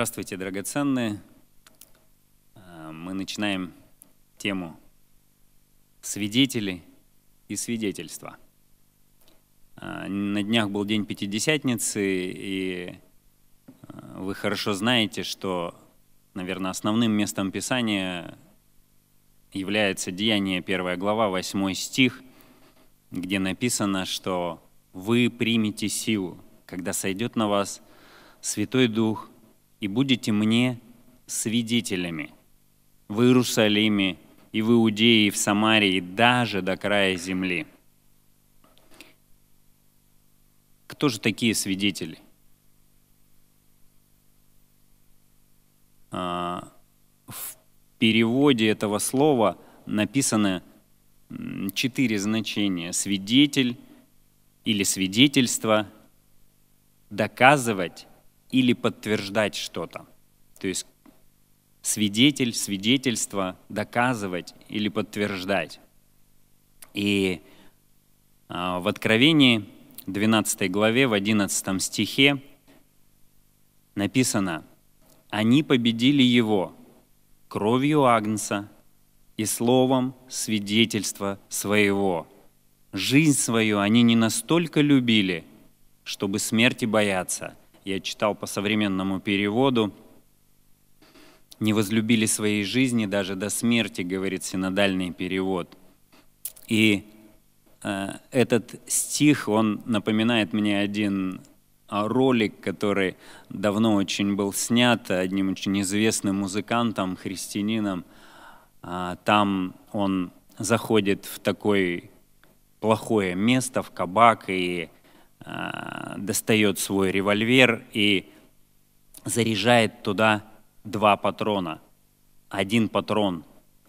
Здравствуйте, драгоценные. А, мы начинаем тему свидетели и свидетельства. А, на днях был день Пятидесятницы, и а, вы хорошо знаете, что, наверное, основным местом Писания является Деяние 1 глава, 8 стих, где написано, что вы примете силу, когда сойдет на вас Святой Дух, и будете мне свидетелями в Иерусалиме и в Иудее, и в Самарии и даже до края земли. Кто же такие свидетели? А, в переводе этого слова написано четыре значения. Свидетель или свидетельство, доказывать, или подтверждать что-то. То есть свидетель, свидетельство, доказывать или подтверждать. И а, в Откровении 12 главе, в 11 стихе написано, «Они победили его кровью Агнца и словом свидетельства своего. Жизнь свою они не настолько любили, чтобы смерти бояться, я читал по современному переводу, не возлюбили своей жизни даже до смерти, говорит синодальный перевод. И э, этот стих, он напоминает мне один ролик, который давно очень был снят одним очень известным музыкантом, христианином. Э, там он заходит в такое плохое место, в кабак, и Э, достает свой револьвер и заряжает туда два патрона. Один патрон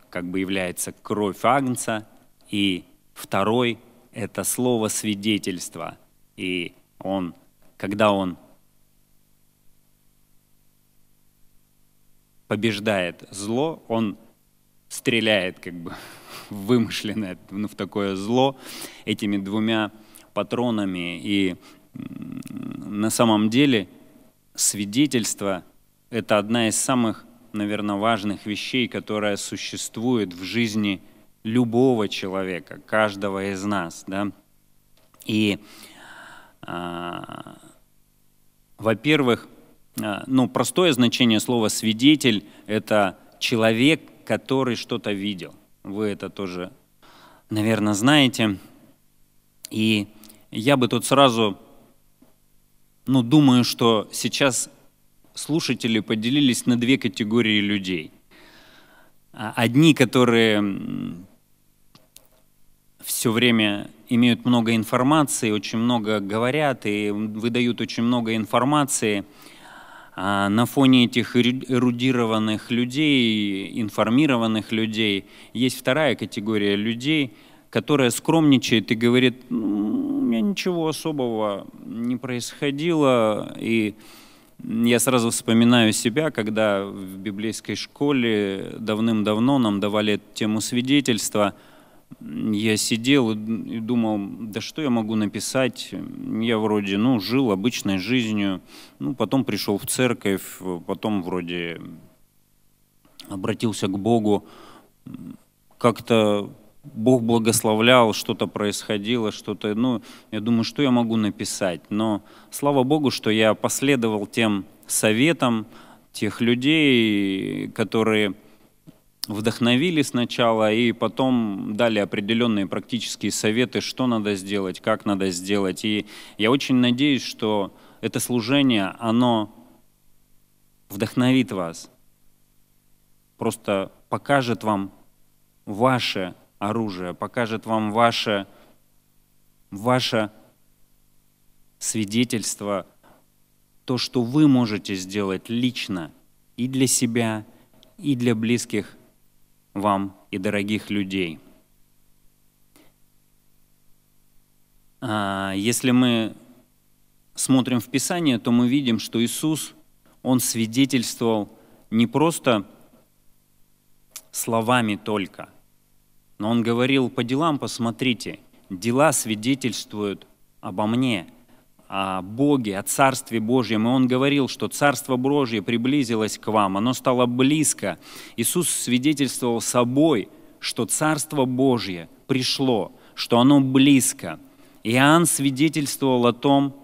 как бы является кровь Агнца, и второй — это слово свидетельства. И он, когда он побеждает зло, он стреляет как бы вымышленное ну, в такое зло этими двумя патронами. И на самом деле свидетельство — это одна из самых, наверное, важных вещей, которая существует в жизни любого человека, каждого из нас. Да? И, а, во-первых, а, ну, простое значение слова «свидетель» — это человек, который что-то видел. Вы это тоже, наверное, знаете. И я бы тут сразу, ну, думаю, что сейчас слушатели поделились на две категории людей. А, одни, которые все время имеют много информации, очень много говорят и выдают очень много информации. А на фоне этих эрудированных людей, информированных людей, есть вторая категория людей – которая скромничает и говорит, ну, у меня ничего особого не происходило, и я сразу вспоминаю себя, когда в библейской школе давным-давно нам давали тему свидетельства – я сидел и думал, да что я могу написать? Я вроде, ну, жил обычной жизнью, ну, потом пришел в церковь, потом вроде обратился к Богу. Как-то Бог благословлял, что-то происходило, что-то, ну, я думаю, что я могу написать. Но слава Богу, что я последовал тем советам тех людей, которые вдохновили сначала и потом дали определенные практические советы, что надо сделать, как надо сделать. И я очень надеюсь, что это служение, оно вдохновит вас, просто покажет вам ваше оружие, покажет вам ваше, ваше свидетельство, то, что вы можете сделать лично и для себя, и для близких вам и дорогих людей. А, если мы смотрим в Писание, то мы видим, что Иисус, Он свидетельствовал не просто словами только – но он говорил, по делам посмотрите, дела свидетельствуют обо мне, о Боге, о Царстве Божьем. И он говорил, что Царство Божье приблизилось к вам, оно стало близко. Иисус свидетельствовал собой, что Царство Божье пришло, что оно близко. Иоанн свидетельствовал о том,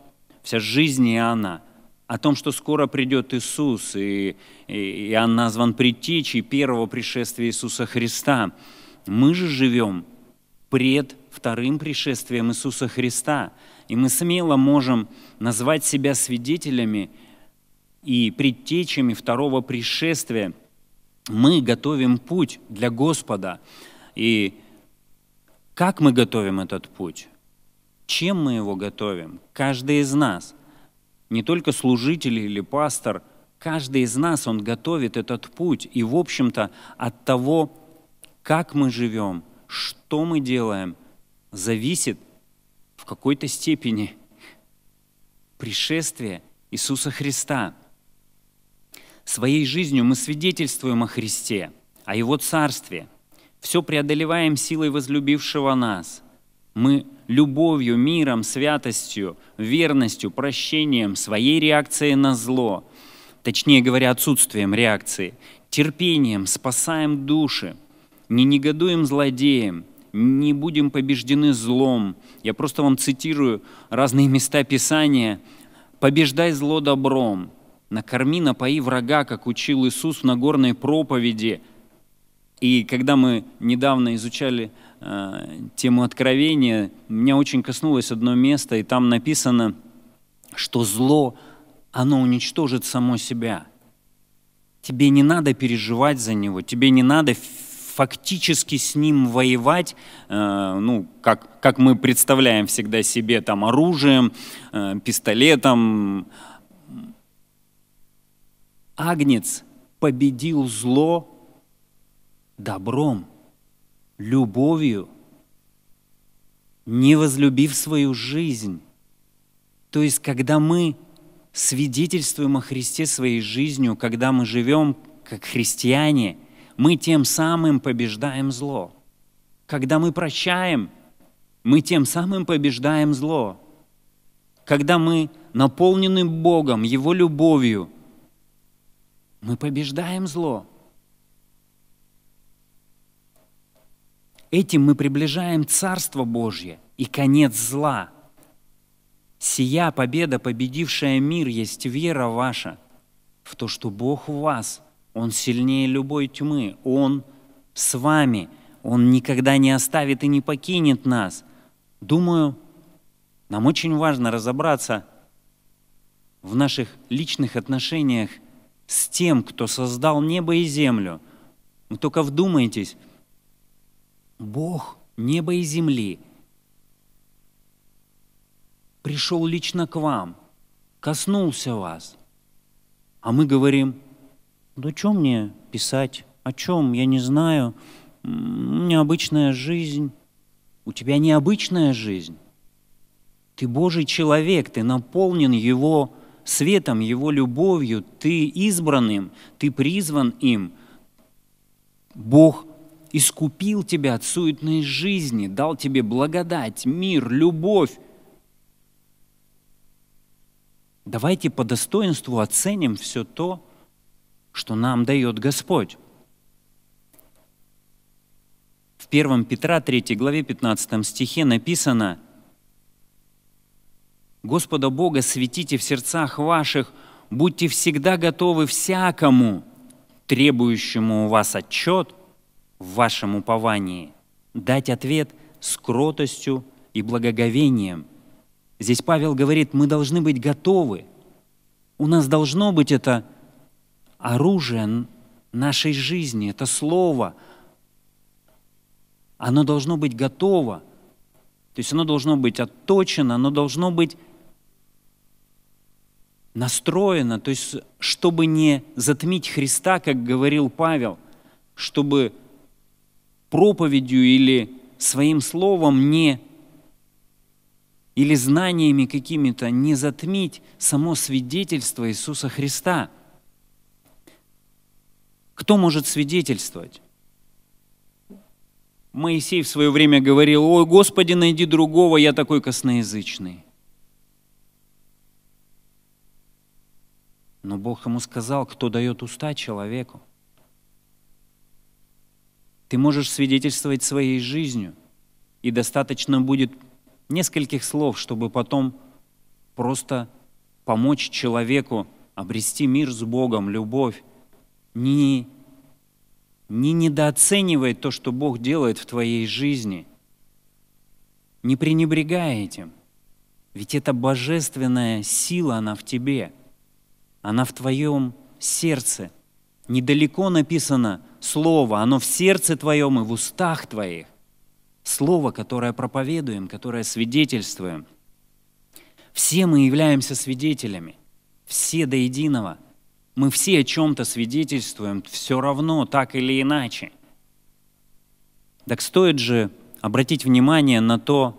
вся жизнь Иоанна, о том, что скоро придет Иисус, и Иоанн назван предтечей первого пришествия Иисуса Христа – мы же живем пред вторым пришествием Иисуса Христа, и мы смело можем назвать себя свидетелями и предтечами второго пришествия. Мы готовим путь для Господа. И как мы готовим этот путь? Чем мы его готовим? Каждый из нас, не только служитель или пастор, каждый из нас, он готовит этот путь. И, в общем-то, от того, как мы живем, что мы делаем, зависит в какой-то степени пришествие Иисуса Христа. Своей жизнью мы свидетельствуем о Христе, о Его Царстве. Все преодолеваем силой возлюбившего нас. Мы любовью, миром, святостью, верностью, прощением, своей реакцией на зло, точнее говоря, отсутствием реакции, терпением спасаем души – не негодуем злодеем, не будем побеждены злом. Я просто вам цитирую разные места Писания. «Побеждай зло добром, накорми, напои врага, как учил Иисус в Нагорной проповеди». И когда мы недавно изучали э, тему откровения, меня очень коснулось одно место, и там написано, что зло, оно уничтожит само себя. Тебе не надо переживать за него, тебе не надо фактически с ним воевать, э, ну, как, как мы представляем всегда себе, там, оружием, э, пистолетом. Агнец победил зло добром, любовью, не возлюбив свою жизнь. То есть, когда мы свидетельствуем о Христе своей жизнью, когда мы живем как христиане – мы тем самым побеждаем зло. Когда мы прощаем, мы тем самым побеждаем зло. Когда мы наполнены Богом, Его любовью, мы побеждаем зло. Этим мы приближаем Царство Божье и конец зла. Сия победа, победившая мир, есть вера ваша в то, что Бог у вас – он сильнее любой тьмы. Он с вами. Он никогда не оставит и не покинет нас. Думаю, нам очень важно разобраться в наших личных отношениях с тем, кто создал небо и землю. Вы только вдумайтесь, Бог неба и земли пришел лично к вам, коснулся вас. А мы говорим – да что мне писать? О чем? Я не знаю. У обычная жизнь. У тебя необычная жизнь. Ты Божий человек, ты наполнен Его светом, Его любовью, ты избранным, ты призван им. Бог искупил тебя от суетной жизни, дал тебе благодать, мир, любовь. Давайте по достоинству оценим все то, что нам дает Господь. В 1 Петра 3 главе 15 стихе написано «Господа Бога светите в сердцах ваших, будьте всегда готовы всякому, требующему у вас отчет в вашем уповании, дать ответ с кротостью и благоговением». Здесь Павел говорит, мы должны быть готовы. У нас должно быть это – оружие нашей жизни, это слово, оно должно быть готово, то есть оно должно быть отточено, оно должно быть настроено, то есть чтобы не затмить Христа, как говорил Павел, чтобы проповедью или своим словом не или знаниями какими-то не затмить само свидетельство Иисуса Христа – кто может свидетельствовать? Моисей в свое время говорил, «Ой, Господи, найди другого, я такой косноязычный». Но Бог ему сказал, кто дает уста человеку. Ты можешь свидетельствовать своей жизнью, и достаточно будет нескольких слов, чтобы потом просто помочь человеку обрести мир с Богом, любовь, не, не недооценивай то, что Бог делает в твоей жизни. Не пренебрегай этим. Ведь это божественная сила, она в тебе. Она в твоем сердце. Недалеко написано Слово, оно в сердце твоем и в устах твоих. Слово, которое проповедуем, которое свидетельствуем. Все мы являемся свидетелями, все до единого – мы все о чем-то свидетельствуем, все равно, так или иначе. Так стоит же обратить внимание на то,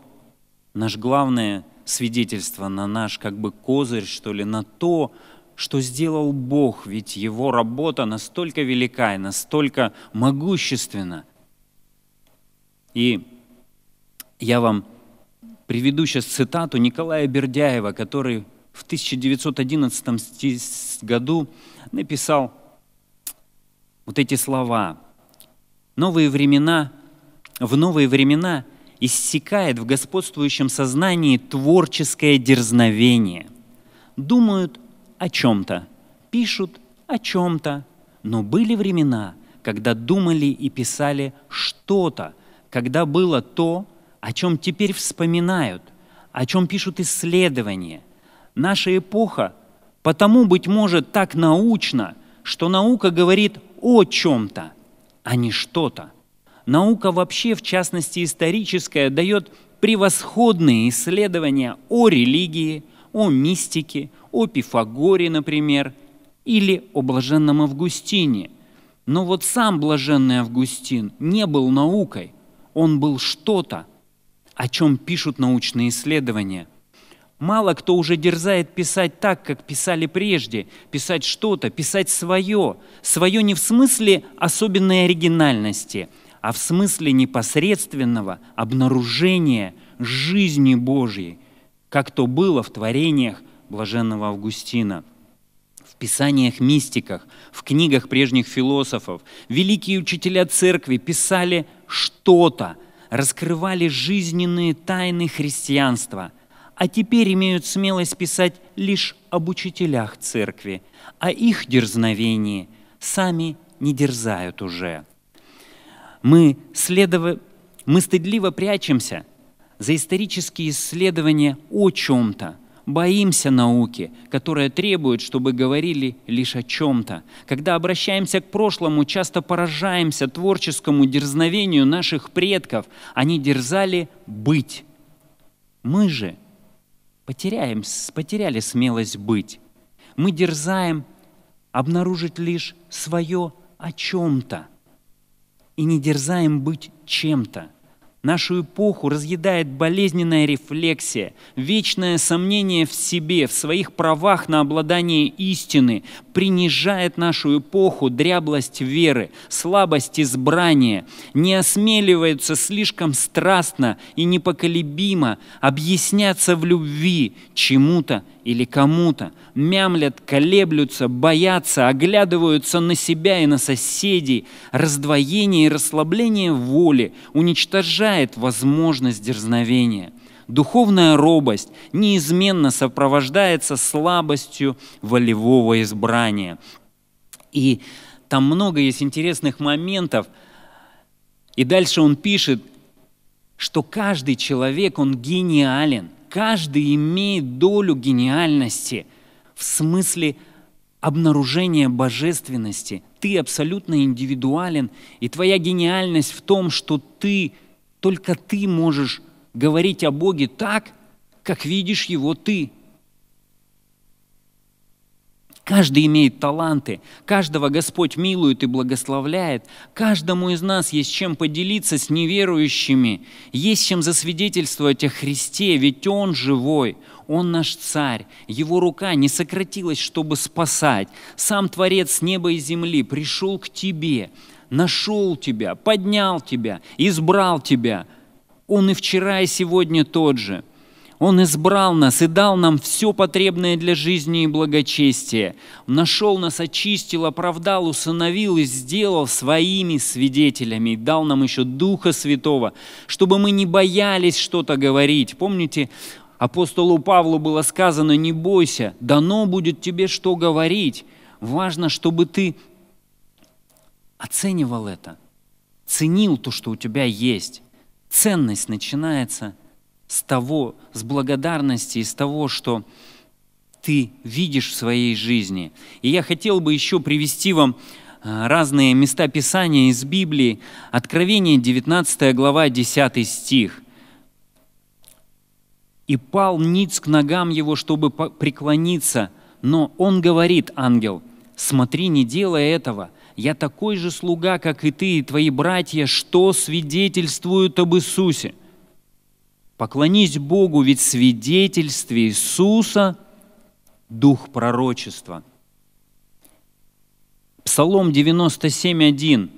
наше главное свидетельство, на наш как бы козырь, что ли, на то, что сделал Бог, ведь Его работа настолько велика и настолько могущественна. И я вам приведу сейчас цитату Николая Бердяева, который в 1911 году написал вот эти слова. «Новые времена, в новые времена иссякает в господствующем сознании творческое дерзновение. Думают о чем-то, пишут о чем-то, но были времена, когда думали и писали что-то, когда было то, о чем теперь вспоминают, о чем пишут исследования, Наша эпоха потому, быть может, так научна, что наука говорит о чем-то, а не что-то. Наука вообще, в частности историческая, дает превосходные исследования о религии, о мистике, о Пифагоре, например, или о блаженном Августине. Но вот сам блаженный Августин не был наукой, он был что-то, о чем пишут научные исследования – Мало кто уже дерзает писать так, как писали прежде, писать что-то, писать свое. Свое не в смысле особенной оригинальности, а в смысле непосредственного обнаружения жизни Божьей, как то было в творениях блаженного Августина – в писаниях мистиках, в книгах прежних философов. Великие учителя церкви писали что-то, раскрывали жизненные тайны христианства а теперь имеют смелость писать лишь об учителях церкви, о а их дерзновении сами не дерзают уже. Мы, следов... мы стыдливо прячемся за исторические исследования о чем-то, боимся науки, которая требует, чтобы говорили лишь о чем-то. Когда обращаемся к прошлому, часто поражаемся творческому дерзновению наших предков. Они дерзали быть. Мы же – потеряем, потеряли смелость быть. Мы дерзаем обнаружить лишь свое о чем-то и не дерзаем быть чем-то – Нашу эпоху разъедает болезненная рефлексия, вечное сомнение в себе, в своих правах на обладание истины, принижает нашу эпоху дряблость веры, слабость избрания, не осмеливаются слишком страстно и непоколебимо объясняться в любви чему-то или кому-то, мямлят, колеблются, боятся, оглядываются на себя и на соседей. Раздвоение и расслабление воли уничтожает возможность дерзновения. Духовная робость неизменно сопровождается слабостью волевого избрания. И там много есть интересных моментов. И дальше он пишет, что каждый человек, он гениален – каждый имеет долю гениальности в смысле обнаружения божественности. Ты абсолютно индивидуален, и твоя гениальность в том, что ты, только ты можешь говорить о Боге так, как видишь его ты – Каждый имеет таланты, каждого Господь милует и благословляет, каждому из нас есть чем поделиться с неверующими, есть чем засвидетельствовать о Христе, ведь Он живой, Он наш Царь, Его рука не сократилась, чтобы спасать. Сам Творец неба и земли пришел к тебе, нашел тебя, поднял тебя, избрал тебя. Он и вчера, и сегодня тот же – он избрал нас и дал нам все потребное для жизни и благочестия. Нашел нас, очистил, оправдал, усыновил и сделал своими свидетелями. И дал нам еще Духа Святого, чтобы мы не боялись что-то говорить. Помните, апостолу Павлу было сказано, не бойся, дано будет тебе что говорить. Важно, чтобы ты оценивал это, ценил то, что у тебя есть. Ценность начинается – с того, с благодарности, с того, что ты видишь в своей жизни. И я хотел бы еще привести вам э, разные места Писания из Библии. Откровение, 19 глава, 10 стих. «И пал ниц к ногам его, чтобы преклониться, но он говорит, ангел, смотри, не делай этого, я такой же слуга, как и ты и твои братья, что свидетельствуют об Иисусе». Поклонись Богу, ведь свидетельстве Иисуса дух пророчества. Псалом 97.1.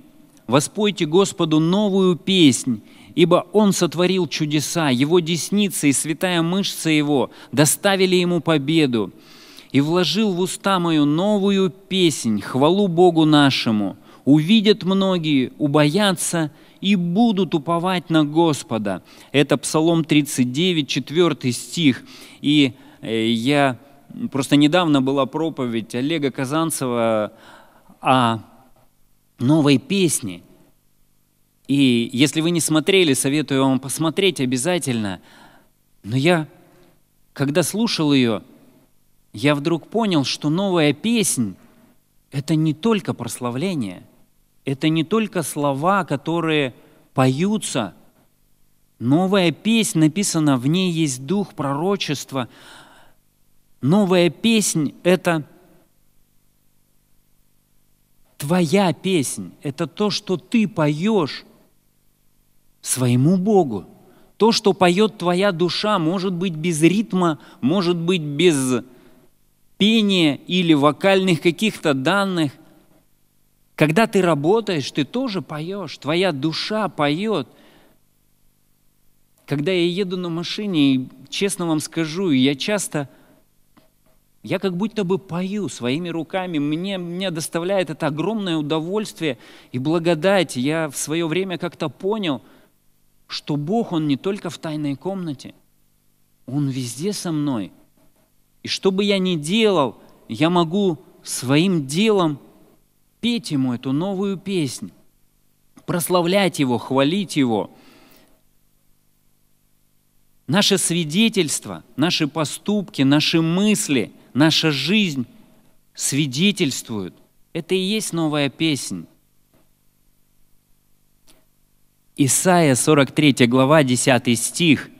«Воспойте Господу новую песнь, ибо Он сотворил чудеса, Его десница и святая мышца Его доставили Ему победу, и вложил в уста мою новую песнь, хвалу Богу нашему» увидят многие, убоятся и будут уповать на Господа. Это Псалом 39, 4 стих. И э, я просто недавно была проповедь Олега Казанцева о новой песне. И если вы не смотрели, советую вам посмотреть обязательно. Но я, когда слушал ее, я вдруг понял, что новая песнь — это не только прославление — это не только слова, которые поются. Новая песнь написана, в ней есть дух пророчества. Новая песнь – это твоя песнь, это то, что ты поешь своему Богу. То, что поет твоя душа, может быть без ритма, может быть без пения или вокальных каких-то данных – когда ты работаешь, ты тоже поешь, твоя душа поет. Когда я еду на машине, и честно вам скажу, я часто, я как будто бы пою своими руками, мне, мне доставляет это огромное удовольствие и благодать. Я в свое время как-то понял, что Бог, Он не только в тайной комнате, Он везде со мной. И что бы я ни делал, я могу своим делом петь Ему эту новую песнь, прославлять Его, хвалить Его. Наше свидетельство, наши поступки, наши мысли, наша жизнь свидетельствуют. Это и есть новая песнь. Исайя 43 глава 10 стих.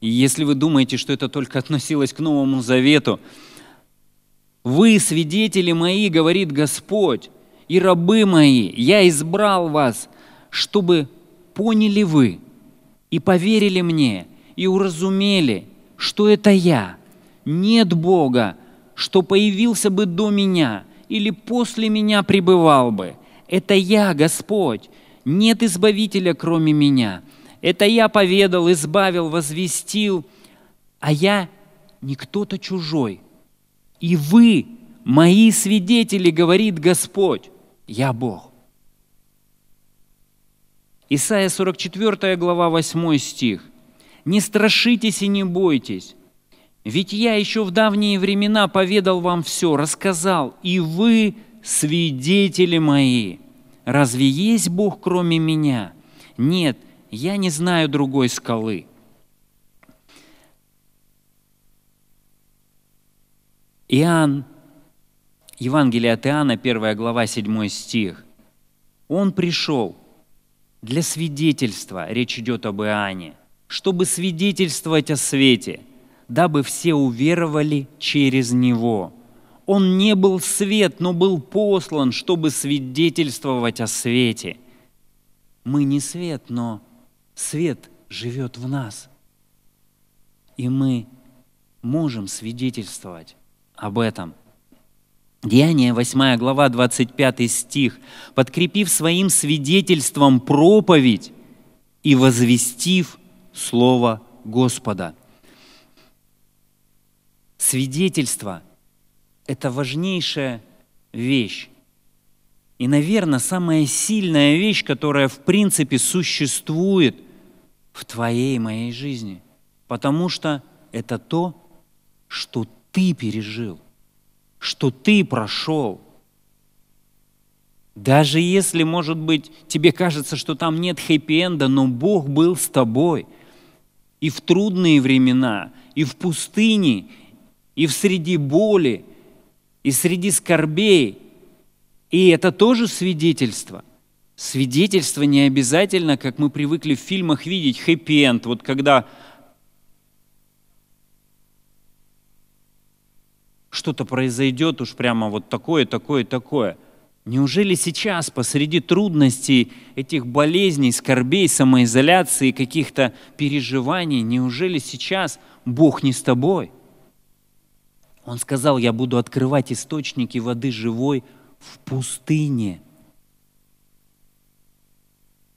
И если вы думаете, что это только относилось к Новому Завету, «Вы свидетели мои, говорит Господь, и рабы мои, я избрал вас, чтобы поняли вы и поверили мне, и уразумели, что это я. Нет Бога, что появился бы до меня или после меня пребывал бы. Это я, Господь, нет избавителя, кроме меня. Это я поведал, избавил, возвестил, а я не кто-то чужой. И вы, мои свидетели, говорит Господь. «Я Бог». Исайя 44 глава 8 стих. «Не страшитесь и не бойтесь, ведь я еще в давние времена поведал вам все, рассказал, и вы свидетели мои. Разве есть Бог, кроме меня? Нет, я не знаю другой скалы». Иоанн Евангелие от Иоанна, 1 глава, 7 стих. Он пришел для свидетельства, речь идет об Иоанне, чтобы свидетельствовать о свете, дабы все уверовали через него. Он не был свет, но был послан, чтобы свидетельствовать о свете. Мы не свет, но свет живет в нас. И мы можем свидетельствовать об этом – Деяние 8 глава 25 стих. «Подкрепив своим свидетельством проповедь и возвестив Слово Господа». Свидетельство – это важнейшая вещь. И, наверное, самая сильная вещь, которая в принципе существует в твоей и моей жизни. Потому что это то, что ты пережил что ты прошел. Даже если, может быть, тебе кажется, что там нет хэппи-энда, но Бог был с тобой. И в трудные времена, и в пустыне, и в среди боли, и среди скорбей. И это тоже свидетельство – Свидетельство не обязательно, как мы привыкли в фильмах видеть, хэппи-энд. Вот когда что-то произойдет уж прямо вот такое, такое, такое. Неужели сейчас, посреди трудностей, этих болезней, скорбей, самоизоляции, каких-то переживаний, неужели сейчас Бог не с тобой? Он сказал, я буду открывать источники воды живой в пустыне.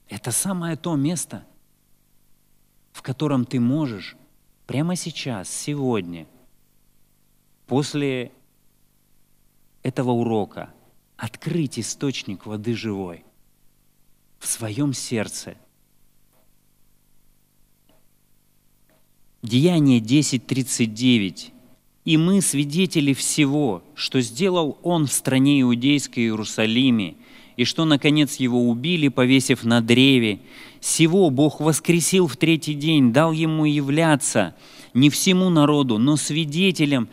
Это самое то место, в котором ты можешь прямо сейчас, сегодня – после этого урока открыть источник воды живой в своем сердце. Деяние 10.39. «И мы свидетели всего, что сделал он в стране иудейской Иерусалиме, и что, наконец, его убили, повесив на древе. Сего Бог воскресил в третий день, дал ему являться не всему народу, но свидетелям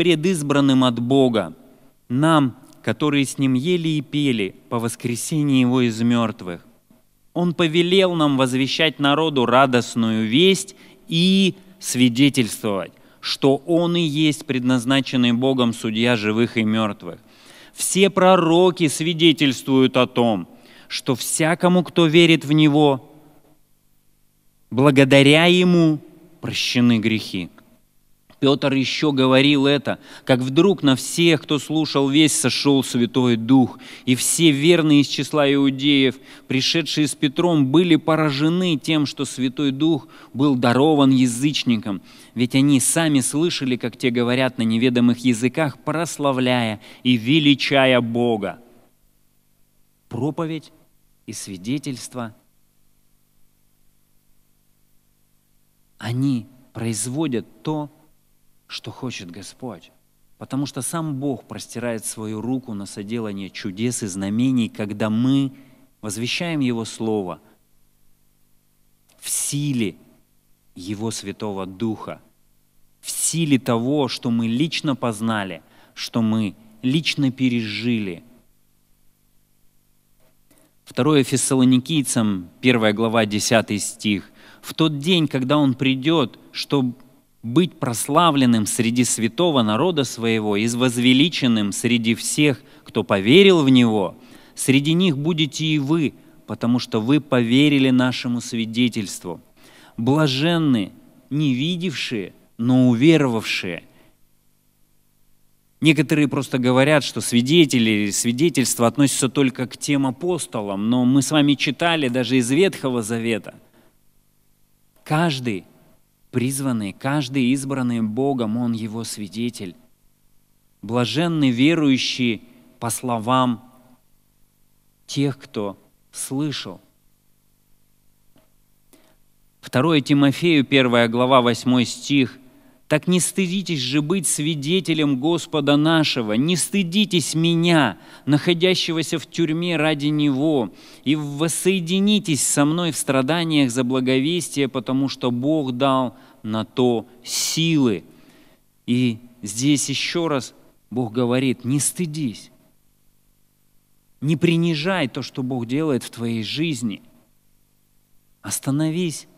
предизбранным от Бога, нам, которые с Ним ели и пели по воскресении Его из мертвых. Он повелел нам возвещать народу радостную весть и свидетельствовать, что Он и есть предназначенный Богом судья живых и мертвых. Все пророки свидетельствуют о том, что всякому, кто верит в Него, благодаря Ему прощены грехи. Петр еще говорил это, как вдруг на всех, кто слушал весь, сошел Святой Дух, и все верные из числа иудеев, пришедшие с Петром, были поражены тем, что Святой Дух был дарован язычникам, ведь они сами слышали, как те говорят на неведомых языках, прославляя и величая Бога. Проповедь и свидетельство они производят то, что хочет Господь. Потому что сам Бог простирает свою руку на соделание чудес и знамений, когда мы возвещаем Его Слово в силе Его Святого Духа, в силе того, что мы лично познали, что мы лично пережили. 2 Фессалоникийцам, 1 глава, 10 стих. «В тот день, когда Он придет, чтобы быть прославленным среди святого народа своего и возвеличенным среди всех, кто поверил в Него, среди них будете и вы, потому что вы поверили нашему свидетельству. Блаженны не видевшие, но уверовавшие. Некоторые просто говорят, что свидетели, свидетельства относятся только к тем апостолам, но мы с вами читали даже из Ветхого Завета. Каждый призванный, каждый избранный Богом, он его свидетель. Блаженны верующие по словам тех, кто слышал. 2 Тимофею, 1 глава, 8 стих – так не стыдитесь же быть свидетелем Господа нашего, не стыдитесь меня, находящегося в тюрьме ради Него, и воссоединитесь со мной в страданиях за благовестие, потому что Бог дал на то силы. И здесь еще раз Бог говорит, не стыдись, не принижай то, что Бог делает в твоей жизни. Остановись,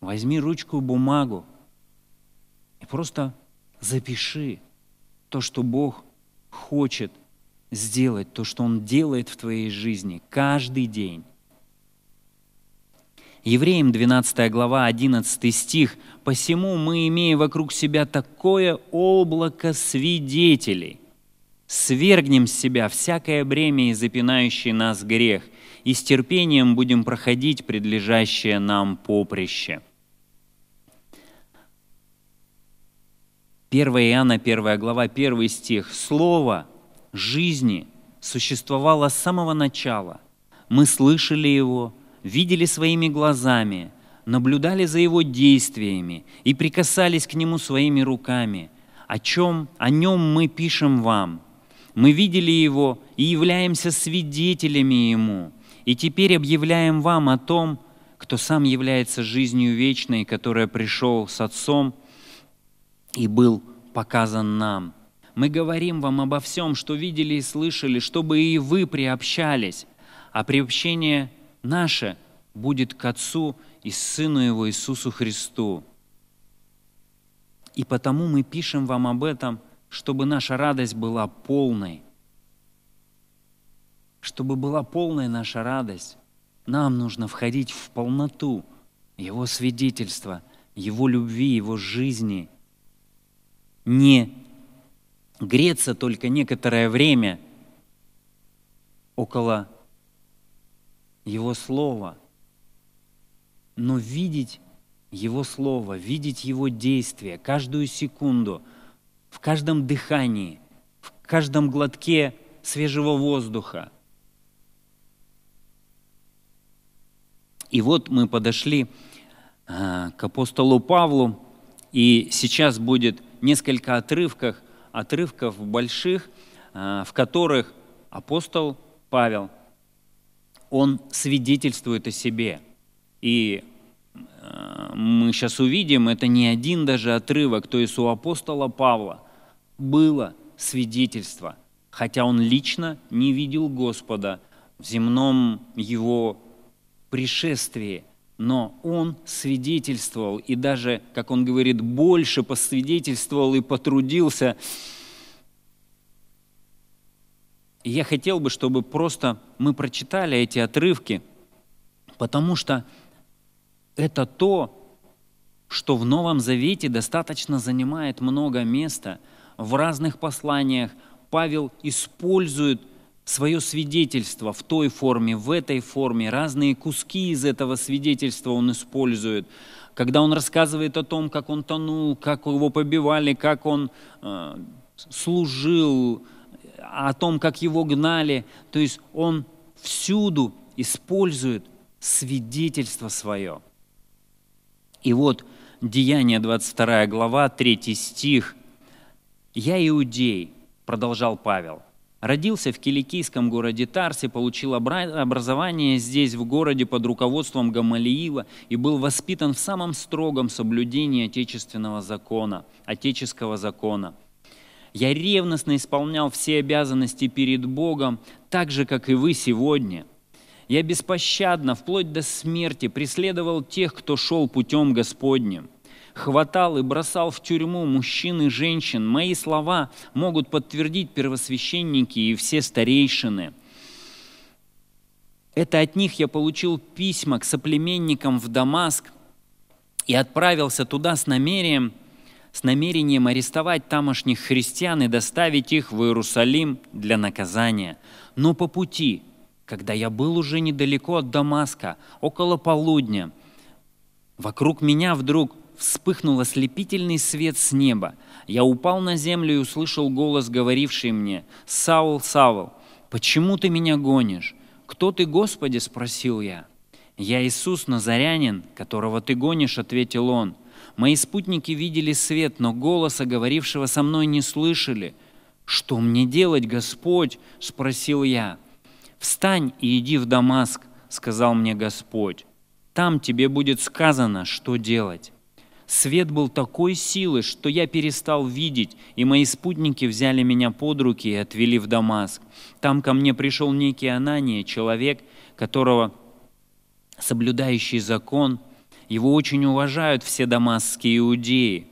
возьми ручку и бумагу, и просто запиши то, что Бог хочет сделать, то, что Он делает в твоей жизни каждый день. Евреям 12 глава 11 стих. «Посему мы, имея вокруг себя такое облако свидетелей, свергнем с себя всякое бремя и запинающий нас грех, и с терпением будем проходить предлежащее нам поприще». 1 Иоанна 1 глава 1 стих. Слово жизни существовало с самого начала. Мы слышали его, видели своими глазами, наблюдали за его действиями и прикасались к нему своими руками. О чем, о нем мы пишем вам. Мы видели его и являемся свидетелями ему. И теперь объявляем вам о том, кто сам является жизнью вечной, которая пришел с Отцом – и был показан нам. Мы говорим вам обо всем, что видели и слышали, чтобы и вы приобщались, а приобщение наше будет к Отцу и Сыну Его Иисусу Христу. И потому мы пишем вам об этом, чтобы наша радость была полной. Чтобы была полная наша радость, нам нужно входить в полноту Его свидетельства, Его любви, Его жизни – не греться только некоторое время около Его Слова, но видеть Его Слово, видеть Его действия каждую секунду, в каждом дыхании, в каждом глотке свежего воздуха. И вот мы подошли а, к апостолу Павлу, и сейчас будет – несколько отрывков, отрывков больших, э, в которых апостол Павел, он свидетельствует о себе. И э, мы сейчас увидим, это не один даже отрывок, то есть у апостола Павла было свидетельство, хотя он лично не видел Господа в земном его пришествии – но он свидетельствовал, и даже, как он говорит, больше посвидетельствовал и потрудился. И я хотел бы, чтобы просто мы прочитали эти отрывки, потому что это то, что в Новом Завете достаточно занимает много места. В разных посланиях Павел использует – свое свидетельство в той форме, в этой форме, разные куски из этого свидетельства он использует. Когда он рассказывает о том, как он тонул, как его побивали, как он э, служил, о том, как его гнали, то есть он всюду использует свидетельство свое. И вот Деяние 22 глава, 3 стих. «Я иудей», — продолжал Павел, Родился в киликийском городе Тарсе, получил образование здесь, в городе, под руководством Гамалиила и был воспитан в самом строгом соблюдении отечественного закона, отеческого закона. Я ревностно исполнял все обязанности перед Богом, так же, как и вы сегодня. Я беспощадно, вплоть до смерти, преследовал тех, кто шел путем Господним хватал и бросал в тюрьму мужчин и женщин. Мои слова могут подтвердить первосвященники и все старейшины. Это от них я получил письма к соплеменникам в Дамаск и отправился туда с намерением, с намерением арестовать тамошних христиан и доставить их в Иерусалим для наказания. Но по пути, когда я был уже недалеко от Дамаска, около полудня, вокруг меня вдруг вспыхнул ослепительный свет с неба. Я упал на землю и услышал голос, говоривший мне, «Саул, Савл, почему ты меня гонишь? Кто ты, Господи?» – спросил я. «Я Иисус Назарянин, которого ты гонишь», – ответил он. «Мои спутники видели свет, но голоса, говорившего со мной, не слышали. Что мне делать, Господь?» – спросил я. «Встань и иди в Дамаск», – сказал мне Господь. «Там тебе будет сказано, что делать». Свет был такой силы, что я перестал видеть, и мои спутники взяли меня под руки и отвели в Дамаск. Там ко мне пришел некий Анания, человек, которого соблюдающий закон, его очень уважают все дамасские иудеи.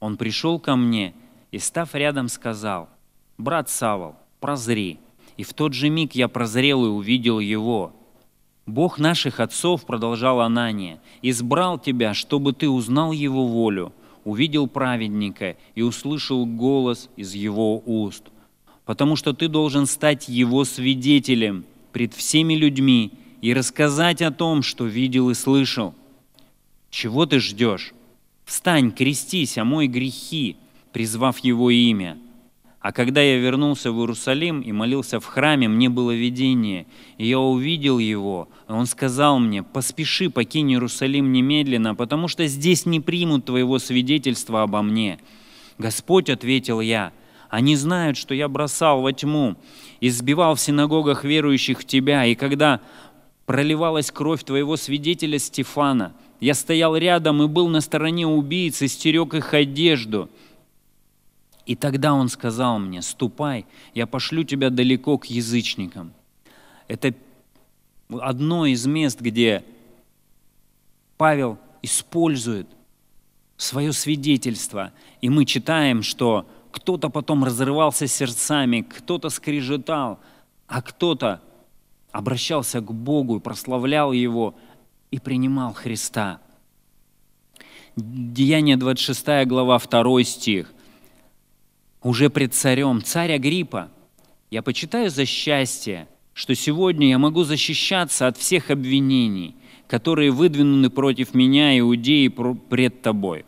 Он пришел ко мне и, став рядом, сказал, «Брат Савол, прозри». И в тот же миг я прозрел и увидел его – Бог наших отцов, продолжал Анания, избрал тебя, чтобы ты узнал Его волю, увидел праведника и услышал голос из Его уст, потому что ты должен стать Его свидетелем пред всеми людьми и рассказать о том, что видел и слышал. Чего ты ждешь? Встань, крестись, омой грехи, призвав Его имя – а когда я вернулся в Иерусалим и молился в храме, мне было видение, и я увидел его, и он сказал мне, поспеши, покинь Иерусалим немедленно, потому что здесь не примут твоего свидетельства обо мне. Господь, ответил я, они знают, что я бросал во тьму, избивал в синагогах верующих в тебя, и когда проливалась кровь твоего свидетеля Стефана, я стоял рядом и был на стороне убийц, истерек их одежду – и тогда он сказал мне, ступай, я пошлю тебя далеко к язычникам. Это одно из мест, где Павел использует свое свидетельство. И мы читаем, что кто-то потом разрывался сердцами, кто-то скрежетал, а кто-то обращался к Богу и прославлял Его и принимал Христа. Деяние 26 глава 2 стих уже пред царем, царь Агриппа, я почитаю за счастье, что сегодня я могу защищаться от всех обвинений, которые выдвинуты против меня, иудеи, пред тобой.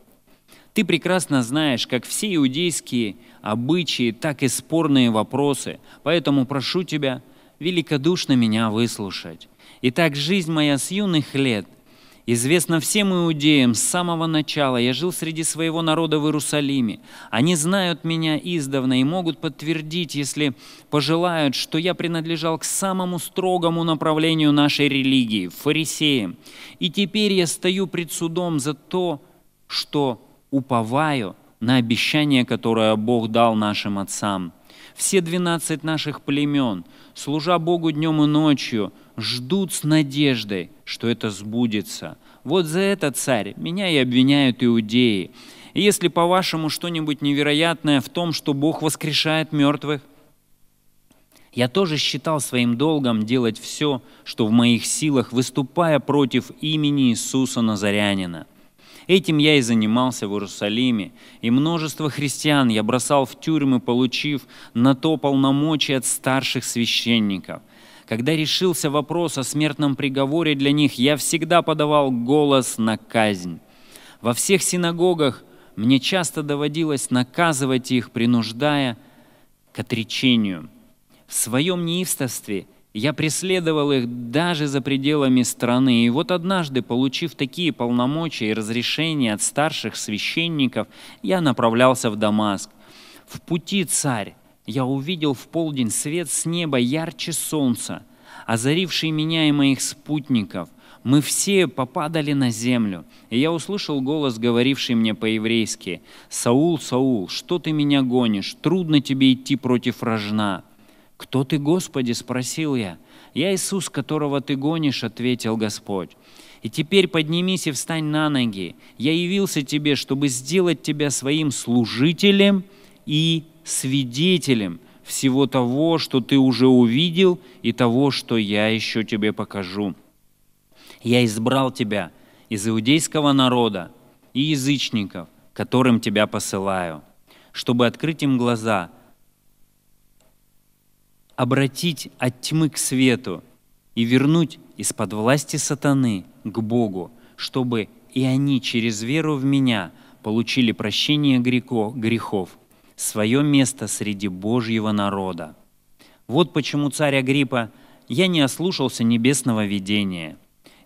Ты прекрасно знаешь, как все иудейские обычаи, так и спорные вопросы, поэтому прошу тебя великодушно меня выслушать. Итак, жизнь моя с юных лет – Известно всем иудеям с самого начала, я жил среди своего народа в Иерусалиме. Они знают меня издавна и могут подтвердить, если пожелают, что я принадлежал к самому строгому направлению нашей религии, фарисеям. И теперь я стою пред судом за то, что уповаю на обещание, которое Бог дал нашим отцам – все двенадцать наших племен, служа Богу днем и ночью, ждут с надеждой, что это сбудется. Вот за это, царь, меня и обвиняют иудеи. И если, по-вашему, что-нибудь невероятное в том, что Бог воскрешает мертвых, я тоже считал своим долгом делать все, что в моих силах, выступая против имени Иисуса Назарянина – Этим я и занимался в Иерусалиме, и множество христиан я бросал в тюрьмы, получив на то полномочия от старших священников. Когда решился вопрос о смертном приговоре для них, я всегда подавал голос на казнь. Во всех синагогах мне часто доводилось наказывать их, принуждая к отречению. В своем неистовстве – я преследовал их даже за пределами страны. И вот однажды, получив такие полномочия и разрешения от старших священников, я направлялся в Дамаск. В пути, царь, я увидел в полдень свет с неба ярче солнца, озаривший меня и моих спутников. Мы все попадали на землю, и я услышал голос, говоривший мне по-еврейски, «Саул, Саул, что ты меня гонишь? Трудно тебе идти против рожна». «Кто ты, Господи?» – спросил я. «Я Иисус, которого ты гонишь», – ответил Господь. «И теперь поднимись и встань на ноги. Я явился тебе, чтобы сделать тебя своим служителем и свидетелем всего того, что ты уже увидел, и того, что я еще тебе покажу. Я избрал тебя из иудейского народа и язычников, которым тебя посылаю, чтобы открыть им глаза – обратить от тьмы к свету и вернуть из-под власти сатаны к Богу, чтобы и они через веру в меня получили прощение грехов, свое место среди Божьего народа. Вот почему царь Агриппа я не ослушался небесного видения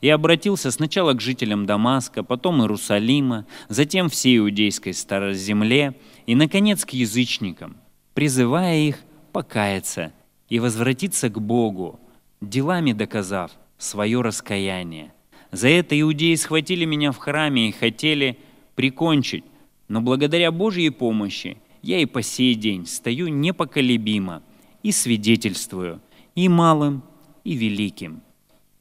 и обратился сначала к жителям Дамаска, потом Иерусалима, затем всей иудейской староземле и, наконец, к язычникам, призывая их покаяться – и возвратиться к Богу, делами доказав свое раскаяние. За это иудеи схватили меня в храме и хотели прикончить, но благодаря Божьей помощи я и по сей день стою непоколебимо и свидетельствую и малым, и великим.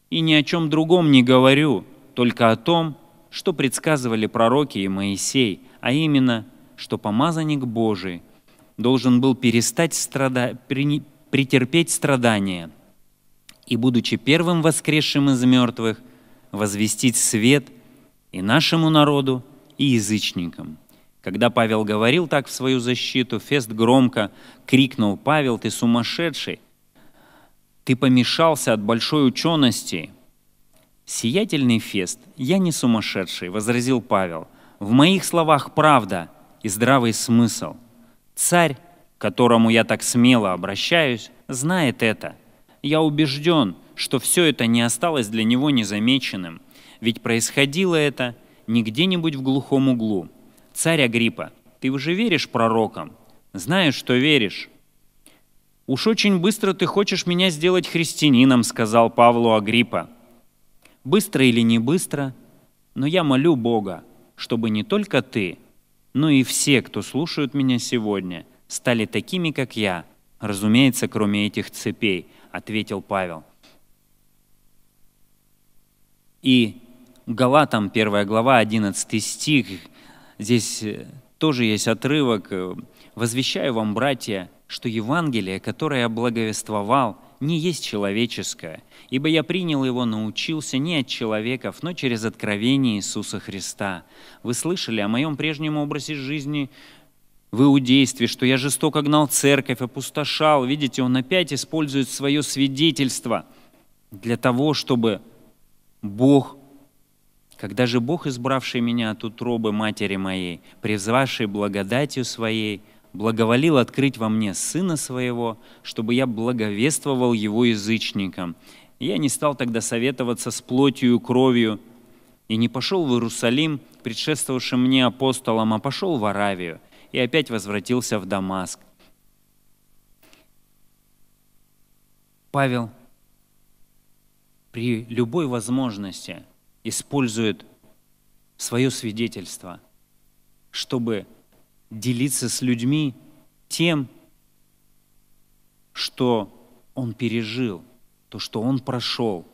И ни о чем другом не говорю, только о том, что предсказывали пророки и Моисей, а именно, что помазанник Божий должен был перестать страдать претерпеть страдания и, будучи первым воскресшим из мертвых, возвестить свет и нашему народу, и язычникам. Когда Павел говорил так в свою защиту, Фест громко крикнул, «Павел, ты сумасшедший! Ты помешался от большой учености!» «Сиятельный Фест, я не сумасшедший», — возразил Павел. «В моих словах правда и здравый смысл. Царь которому я так смело обращаюсь, знает это. Я убежден, что все это не осталось для него незамеченным, ведь происходило это не где-нибудь в глухом углу. Царь Агриппа, ты уже веришь пророкам? Знаю, что веришь. «Уж очень быстро ты хочешь меня сделать христианином», — сказал Павлу Агриппа. «Быстро или не быстро, но я молю Бога, чтобы не только ты, но и все, кто слушают меня сегодня, стали такими, как я. Разумеется, кроме этих цепей, ответил Павел. И Галатам, 1 глава, 11 стих, здесь э, тоже есть отрывок. «Возвещаю вам, братья, что Евангелие, которое я благовествовал, не есть человеческое, ибо я принял его, научился не от человеков, но через откровение Иисуса Христа. Вы слышали о моем прежнем образе жизни, в иудействе, что я жестоко гнал церковь, опустошал. Видите, он опять использует свое свидетельство для того, чтобы Бог, когда же Бог, избравший меня от утробы матери моей, призвавший благодатью своей, благоволил открыть во мне сына своего, чтобы я благовествовал его язычникам. я не стал тогда советоваться с плотью и кровью, и не пошел в Иерусалим, предшествовавшим мне апостолам, а пошел в Аравию – и опять возвратился в Дамаск. Павел при любой возможности использует свое свидетельство, чтобы делиться с людьми тем, что он пережил, то, что он прошел.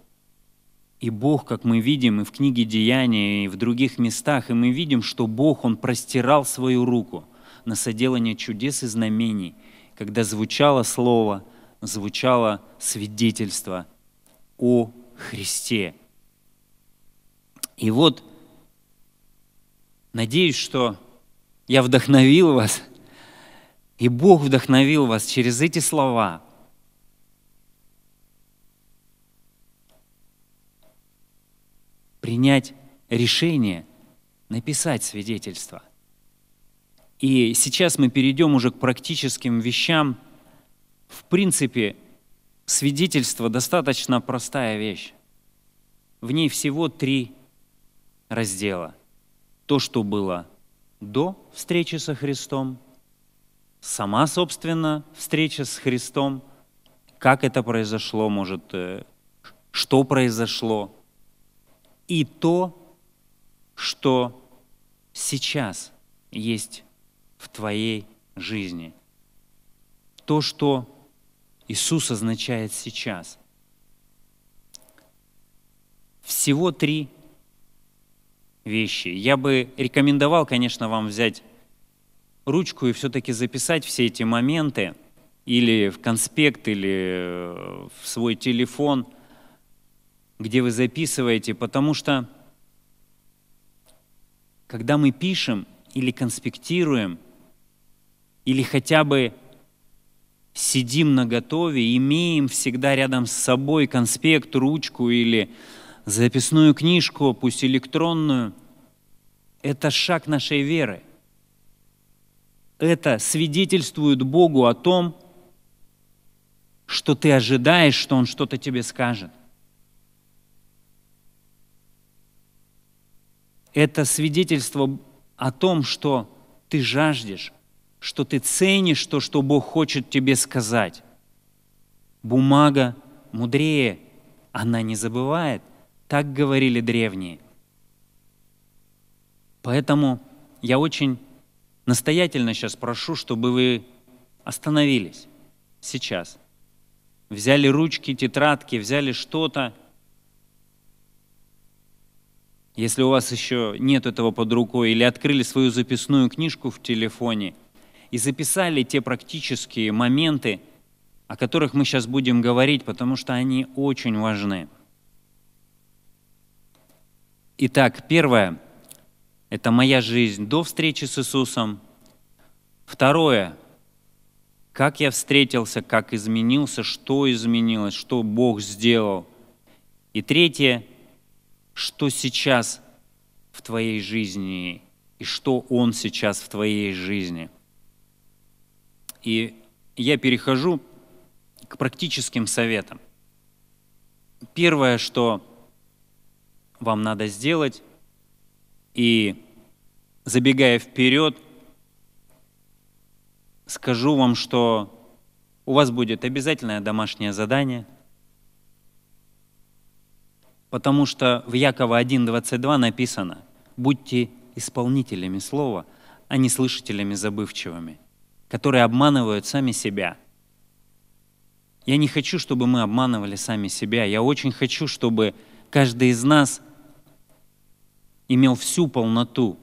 И Бог, как мы видим и в книге Деяния, и в других местах, и мы видим, что Бог, Он простирал свою руку – на соделание чудес и знамений, когда звучало слово, звучало свидетельство о Христе. И вот, надеюсь, что я вдохновил вас, и Бог вдохновил вас через эти слова. Принять решение написать свидетельство – и сейчас мы перейдем уже к практическим вещам. В принципе, свидетельство достаточно простая вещь. В ней всего три раздела. То, что было до встречи со Христом, сама, собственно, встреча с Христом, как это произошло, может, э, что произошло, и то, что сейчас есть в твоей жизни. То, что Иисус означает сейчас. Всего три вещи. Я бы рекомендовал, конечно, вам взять ручку и все-таки записать все эти моменты или в конспект, или э, в свой телефон, где вы записываете, потому что когда мы пишем или конспектируем – или хотя бы сидим на готове, имеем всегда рядом с собой конспект, ручку или записную книжку, пусть электронную, это шаг нашей веры. Это свидетельствует Богу о том, что ты ожидаешь, что Он что-то тебе скажет. Это свидетельство о том, что ты жаждешь, что ты ценишь то, что Бог хочет тебе сказать. Бумага мудрее, она не забывает. Так говорили древние. Поэтому я очень настоятельно сейчас прошу, чтобы вы остановились сейчас. Взяли ручки, тетрадки, взяли что-то. Если у вас еще нет этого под рукой, или открыли свою записную книжку в телефоне – и записали те практические моменты, о которых мы сейчас будем говорить, потому что они очень важны. Итак, первое – это моя жизнь до встречи с Иисусом. Второе – как я встретился, как изменился, что изменилось, что Бог сделал. И третье – что сейчас в твоей жизни и что Он сейчас в твоей жизни – и я перехожу к практическим советам. Первое, что вам надо сделать, и забегая вперед, скажу вам, что у вас будет обязательное домашнее задание, потому что в Якова 1.22 написано «Будьте исполнителями слова, а не слышателями забывчивыми» которые обманывают сами себя. Я не хочу, чтобы мы обманывали сами себя. Я очень хочу, чтобы каждый из нас имел всю полноту.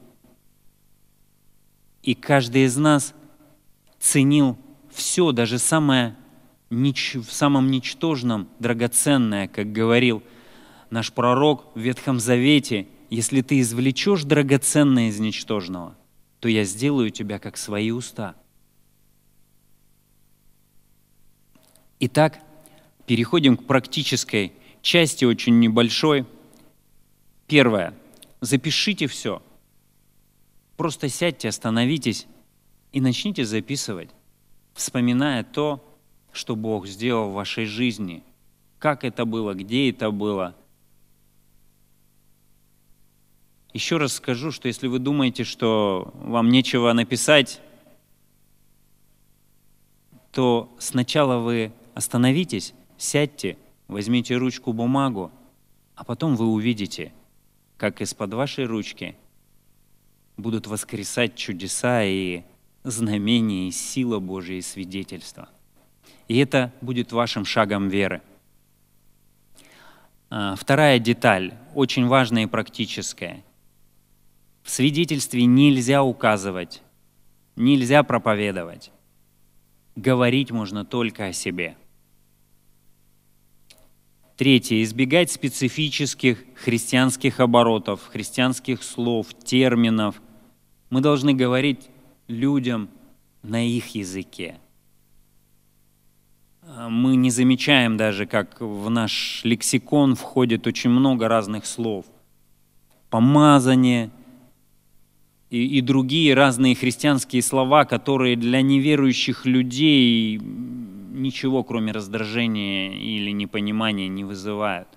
И каждый из нас ценил все, даже самое нич... в самом ничтожном, драгоценное, как говорил наш пророк в Ветхом Завете, если ты извлечешь драгоценное из ничтожного, то я сделаю тебя как свои уста – Итак, переходим к практической части, очень небольшой. Первое. Запишите все. Просто сядьте, остановитесь и начните записывать, вспоминая то, что Бог сделал в вашей жизни, как это было, где это было. Еще раз скажу, что если вы думаете, что вам нечего написать, то сначала вы остановитесь, сядьте, возьмите ручку бумагу, а потом вы увидите, как из-под вашей ручки будут воскресать чудеса и знамения и сила и свидетельства. И это будет вашим шагом веры. А, вторая деталь, очень важная и практическая. В свидетельстве нельзя указывать, нельзя проповедовать. Говорить можно только о себе – Третье. Избегать специфических христианских оборотов, христианских слов, терминов. Мы должны говорить людям на их языке. А, мы не замечаем даже, как в наш лексикон входит очень много разных слов. Помазание и, и другие разные христианские слова, которые для неверующих людей ничего, кроме раздражения или непонимания, не вызывает.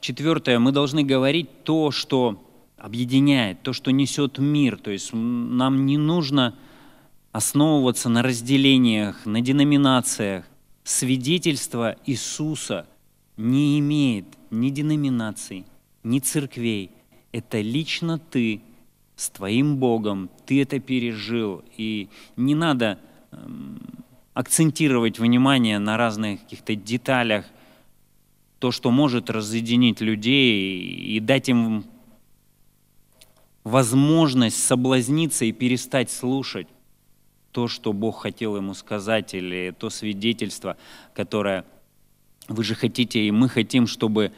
Четвертое, мы должны говорить то, что объединяет, то, что несет мир. То есть нам не нужно основываться на разделениях, на деноминациях. Свидетельство Иисуса не имеет ни деноминаций, ни церквей. Это лично ты с твоим Богом, ты это пережил, и не надо эм, акцентировать внимание на разных каких-то деталях, то, что может разъединить людей и дать им возможность соблазниться и перестать слушать то, что Бог хотел ему сказать, или то свидетельство, которое вы же хотите, и мы хотим, чтобы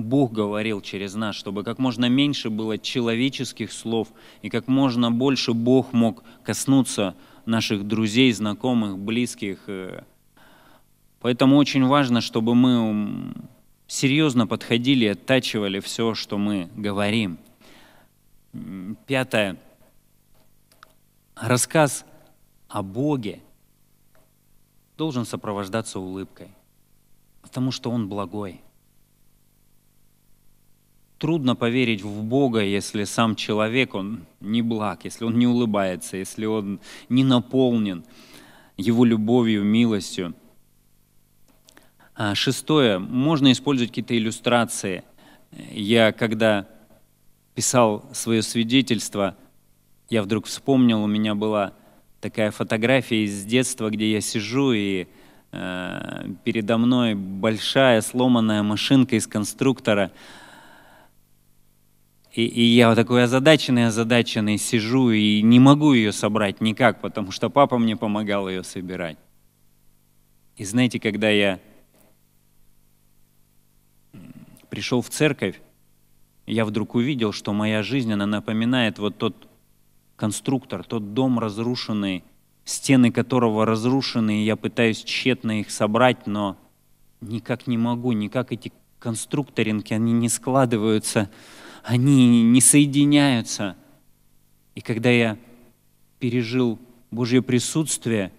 Бог говорил через нас, чтобы как можно меньше было человеческих слов и как можно больше Бог мог коснуться наших друзей, знакомых, близких. Э. Поэтому очень важно, чтобы мы серьезно подходили и оттачивали все, что мы говорим. Пятое. Рассказ о Боге должен сопровождаться улыбкой, потому что Он благой – трудно поверить в Бога, если сам человек, он не благ, если он не улыбается, если он не наполнен его любовью, милостью. А, шестое. Можно использовать какие-то иллюстрации. Я, когда писал свое свидетельство, я вдруг вспомнил, у меня была такая фотография из детства, где я сижу и э, передо мной большая сломанная машинка из конструктора – и, и я вот такой озадаченный, озадаченный сижу и не могу ее собрать никак, потому что папа мне помогал ее собирать. И знаете, когда я пришел в церковь, я вдруг увидел, что моя жизнь, она напоминает вот тот конструктор, тот дом разрушенный, стены которого разрушены, и я пытаюсь тщетно их собрать, но никак не могу, никак эти конструкторинки, они не складываются они не соединяются. И когда я пережил Божье присутствие,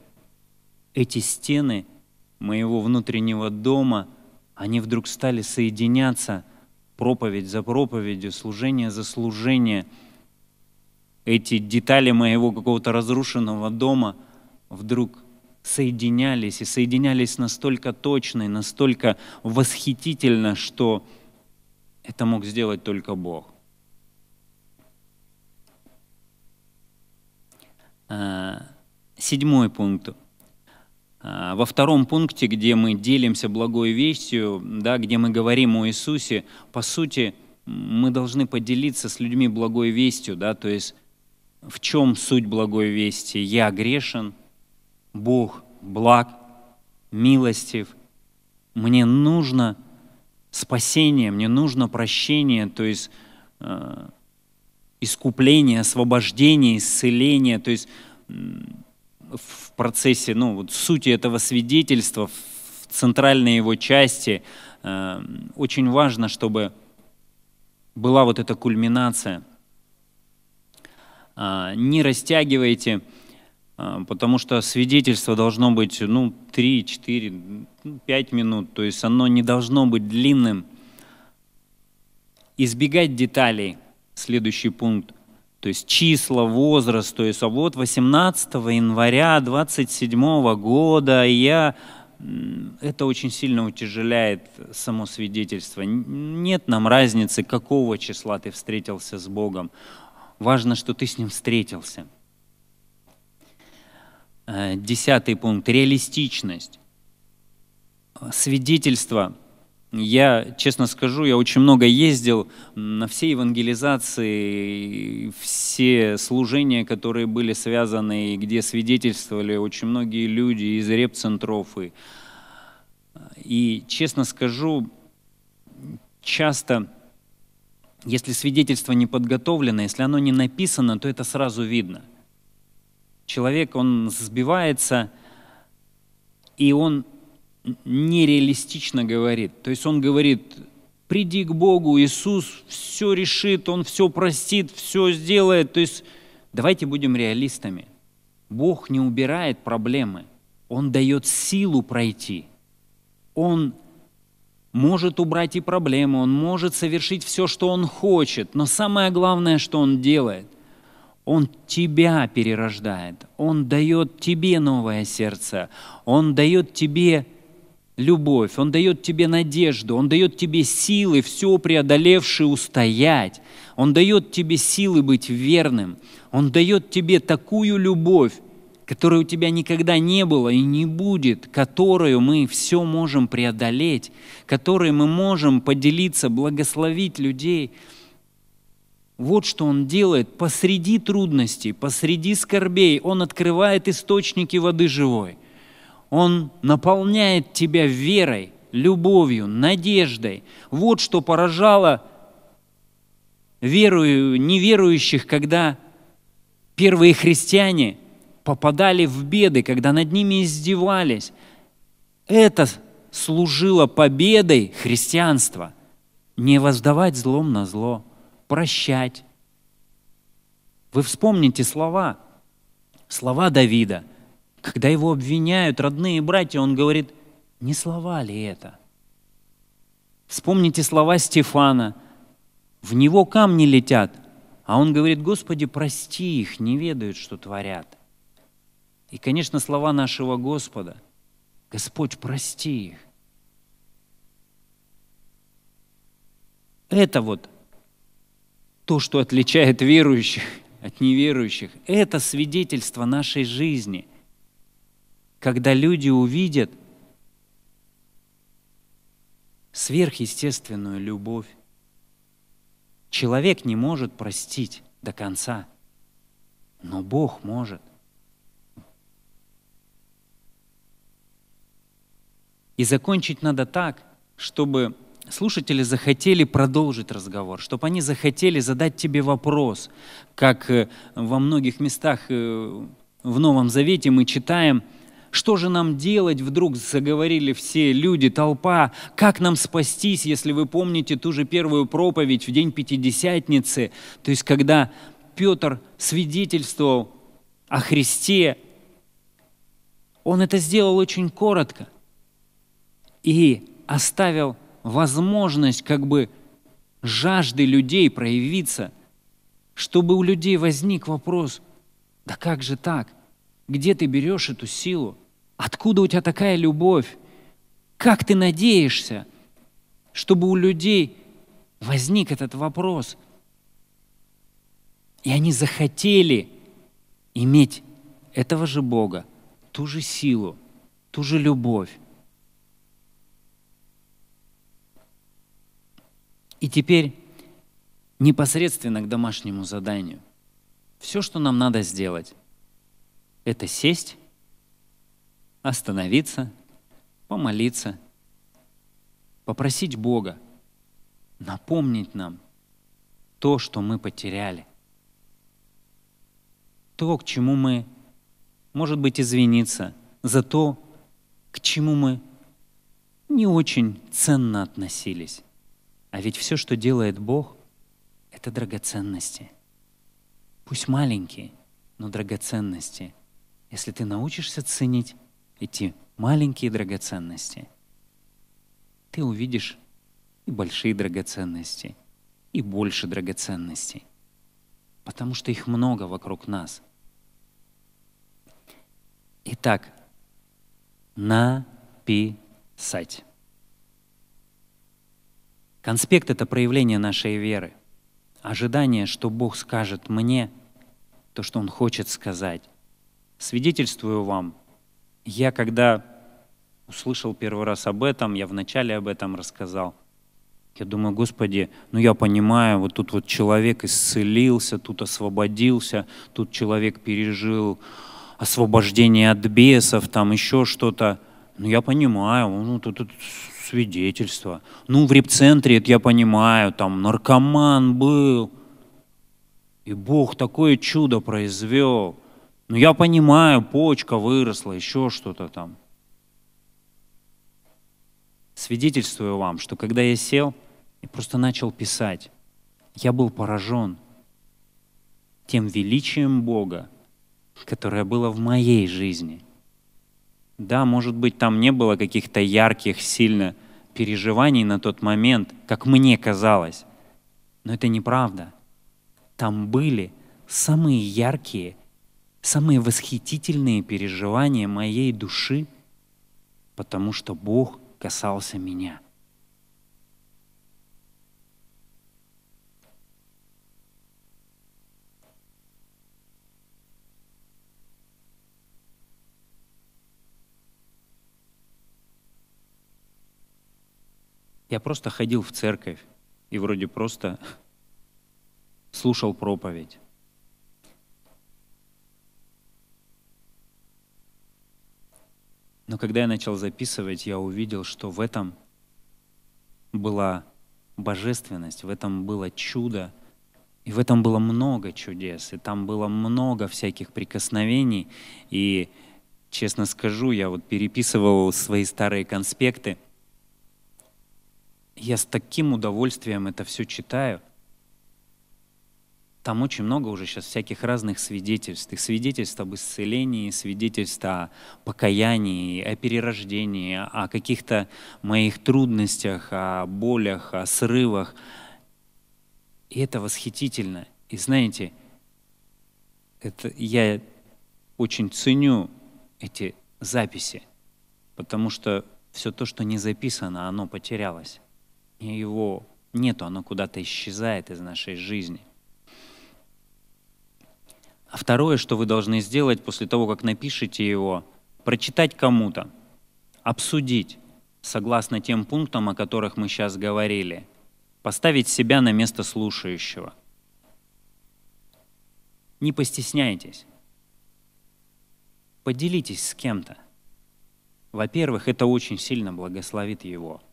эти стены моего внутреннего дома, они вдруг стали соединяться проповедь за проповедью, служение за служение. Эти детали моего какого-то разрушенного дома вдруг соединялись и соединялись настолько точно и настолько восхитительно, что это мог сделать только Бог. А, седьмой пункт. А, во втором пункте, где мы делимся благой вестью, да, где мы говорим о Иисусе, по сути, мы должны поделиться с людьми благой вестью, да, то есть в чем суть благой вести? Я грешен, Бог благ, милостив, мне нужно – спасение, мне нужно прощение, то есть э, искупление, освобождение, исцеление, то есть в процессе, ну, вот сути этого свидетельства, в центральной его части, э, очень важно, чтобы была вот эта кульминация. Э, не растягивайте а, потому что свидетельство должно быть ну, 3, 4, 5 минут, то есть оно не должно быть длинным. Избегать деталей, следующий пункт, то есть числа, возраст, то есть а вот 18 января 27 года я это очень сильно утяжеляет само свидетельство. Нет нам разницы, какого числа ты встретился с Богом. Важно, что ты с Ним встретился. Э, десятый пункт – реалистичность. Свидетельство. Я, честно скажу, я очень много ездил на все евангелизации, все служения, которые были связаны, и где свидетельствовали очень многие люди из репцентров. И, и честно скажу, часто, если свидетельство не подготовлено, если оно не написано, то это сразу видно человек, он сбивается, и он нереалистично говорит. То есть он говорит, приди к Богу, Иисус все решит, Он все простит, все сделает. То есть давайте будем реалистами. Бог не убирает проблемы, Он дает силу пройти. Он может убрать и проблемы, Он может совершить все, что Он хочет, но самое главное, что Он делает – он тебя перерождает, Он дает тебе новое сердце, Он дает тебе любовь, Он дает тебе надежду, Он дает тебе силы, все преодолевши устоять, Он дает тебе силы быть верным, Он дает тебе такую любовь, которой у тебя никогда не было и не будет, которую мы все можем преодолеть, которой мы можем поделиться, благословить людей – вот что он делает посреди трудностей, посреди скорбей. Он открывает источники воды живой. Он наполняет тебя верой, любовью, надеждой. Вот что поражало веру неверующих, когда первые христиане попадали в беды, когда над ними издевались. Это служило победой христианства. Не воздавать злом на зло – прощать. Вы вспомните слова, слова Давида. Когда его обвиняют родные и братья, он говорит, не слова ли это? Вспомните слова Стефана. В него камни летят, а он говорит, Господи, прости их, не ведают, что творят. И, конечно, слова нашего Господа. Господь, прости их. Это вот то, что отличает верующих от неверующих. Это свидетельство нашей жизни. Когда люди увидят сверхъестественную любовь, человек не может простить до конца, но Бог может. И закончить надо так, чтобы слушатели захотели продолжить разговор, чтобы они захотели задать тебе вопрос, как э, во многих местах э, в Новом Завете мы читаем, что же нам делать, вдруг заговорили все люди, толпа, как нам спастись, если вы помните ту же первую проповедь в день Пятидесятницы, то есть когда Петр свидетельствовал о Христе, он это сделал очень коротко и оставил возможность как бы жажды людей проявиться, чтобы у людей возник вопрос, да как же так? Где ты берешь эту силу? Откуда у тебя такая любовь? Как ты надеешься, чтобы у людей возник этот вопрос? И они захотели иметь этого же Бога, ту же силу, ту же любовь. И теперь непосредственно к домашнему заданию. Все, что нам надо сделать, это сесть, остановиться, помолиться, попросить Бога напомнить нам то, что мы потеряли, то, к чему мы, может быть, извиниться за то, к чему мы не очень ценно относились. А ведь все, что делает Бог, это драгоценности. Пусть маленькие, но драгоценности. Если ты научишься ценить эти маленькие драгоценности, ты увидишь и большие драгоценности, и больше драгоценностей, потому что их много вокруг нас. Итак, написать. Конспект — это проявление нашей веры. Ожидание, что Бог скажет мне то, что Он хочет сказать. Свидетельствую вам, я когда услышал первый раз об этом, я вначале об этом рассказал. Я думаю, Господи, ну я понимаю, вот тут вот человек исцелился, тут освободился, тут человек пережил освобождение от бесов, там еще что-то. Ну я понимаю, ну тут, тут свидетельство. Ну, в репцентре, это я понимаю, там наркоман был. И Бог такое чудо произвел. Ну, я понимаю, почка выросла, еще что-то там. Свидетельствую вам, что когда я сел и просто начал писать, я был поражен тем величием Бога, которое было в моей жизни – да, может быть, там не было каких-то ярких, сильно переживаний на тот момент, как мне казалось. Но это неправда. Там были самые яркие, самые восхитительные переживания моей души, потому что Бог касался меня — Я просто ходил в церковь и вроде просто слушал проповедь. Но когда я начал записывать, я увидел, что в этом была божественность, в этом было чудо, и в этом было много чудес, и там было много всяких прикосновений. И, честно скажу, я вот переписывал свои старые конспекты — я с таким удовольствием это все читаю. Там очень много уже сейчас всяких разных свидетельств. И свидетельств об исцелении, свидетельств о покаянии, о перерождении, о каких-то моих трудностях, о болях, о срывах. И это восхитительно. И знаете, это я очень ценю эти записи, потому что все то, что не записано, оно потерялось его нету, оно куда-то исчезает из нашей жизни. А второе, что вы должны сделать после того, как напишите его, прочитать кому-то, обсудить, согласно тем пунктам, о которых мы сейчас говорили, поставить себя на место слушающего. Не постесняйтесь. Поделитесь с кем-то. Во-первых, это очень сильно благословит его –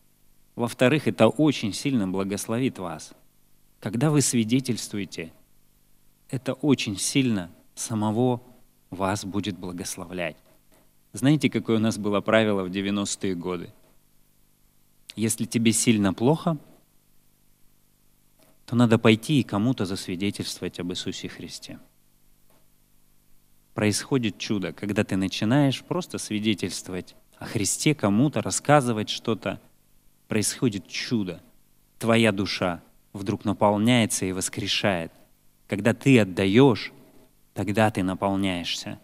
во-вторых, это очень сильно благословит вас. Когда вы свидетельствуете, это очень сильно самого вас будет благословлять. Знаете, какое у нас было правило в 90-е годы? Если тебе сильно плохо, то надо пойти и кому-то засвидетельствовать об Иисусе Христе. Происходит чудо, когда ты начинаешь просто свидетельствовать о Христе кому-то, рассказывать что-то, происходит чудо. Твоя душа вдруг наполняется и воскрешает. Когда ты отдаешь, тогда ты наполняешься.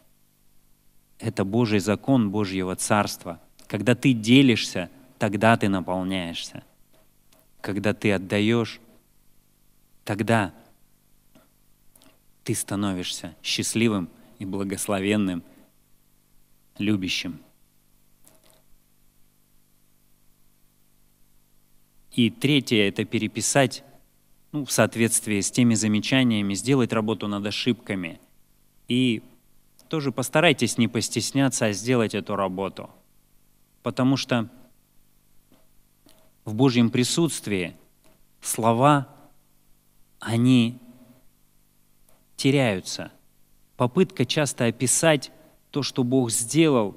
Это Божий закон Божьего Царства. Когда ты делишься, тогда ты наполняешься. Когда ты отдаешь, тогда ты становишься счастливым и благословенным, любящим. И третье — это переписать ну, в соответствии с теми замечаниями, сделать работу над ошибками. И тоже постарайтесь не постесняться, а сделать эту работу. Потому что в Божьем присутствии слова, они теряются. Попытка часто описать то, что Бог сделал,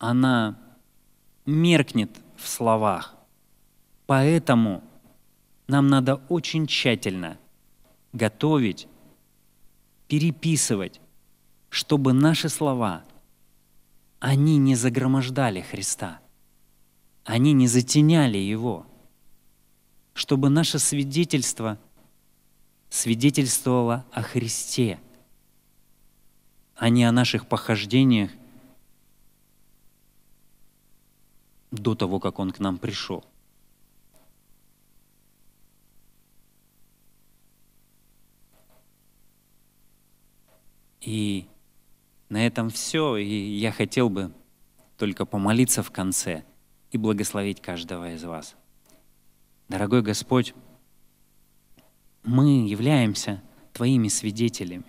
она меркнет в словах. Поэтому нам надо очень тщательно готовить, переписывать, чтобы наши слова, они не загромождали Христа, они не затеняли Его, чтобы наше свидетельство свидетельствовало о Христе, а не о наших похождениях до того, как Он к нам пришел. И на этом все. И я хотел бы только помолиться в конце и благословить каждого из вас. Дорогой Господь, мы являемся Твоими свидетелями.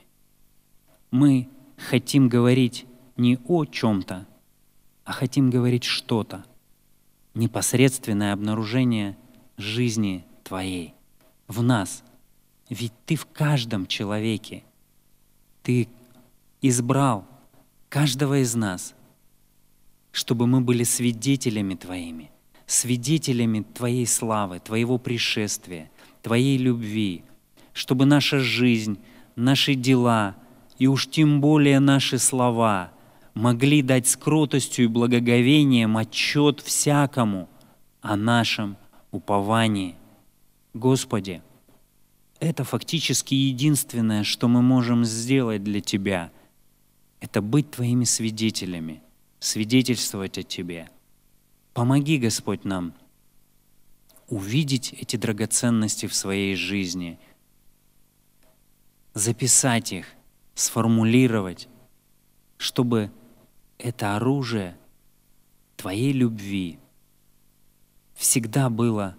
Мы хотим говорить не о чем-то, а хотим говорить что-то. Непосредственное обнаружение жизни Твоей в нас. Ведь Ты в каждом человеке. Ты избрал каждого из нас, чтобы мы были свидетелями Твоими, свидетелями Твоей славы, Твоего пришествия, Твоей любви, чтобы наша жизнь, наши дела и уж тем более наши слова могли дать скротостью и благоговением отчет всякому о нашем уповании. Господи, это фактически единственное, что мы можем сделать для Тебя — это быть Твоими свидетелями, свидетельствовать о Тебе. Помоги, Господь, нам увидеть эти драгоценности в своей жизни, записать их, сформулировать, чтобы это оружие Твоей любви всегда было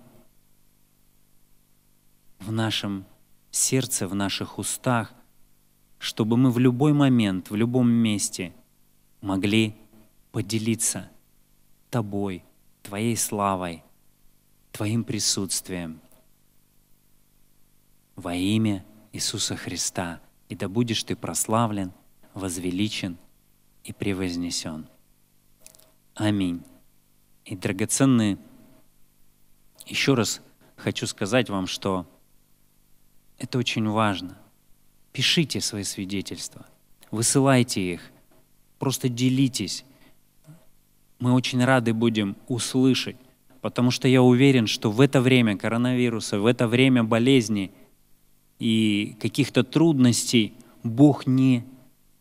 в нашем сердце, в наших устах, чтобы мы в любой момент, в любом месте могли поделиться тобой, твоей славой, твоим присутствием во имя Иисуса Христа. И да будешь ты прославлен, возвеличен и превознесен. Аминь. И драгоценные, еще раз хочу сказать вам, что это очень важно. Пишите свои свидетельства, высылайте их, просто делитесь. Мы очень рады будем услышать, потому что я уверен, что в это время коронавируса, в это время болезни и каких-то трудностей Бог не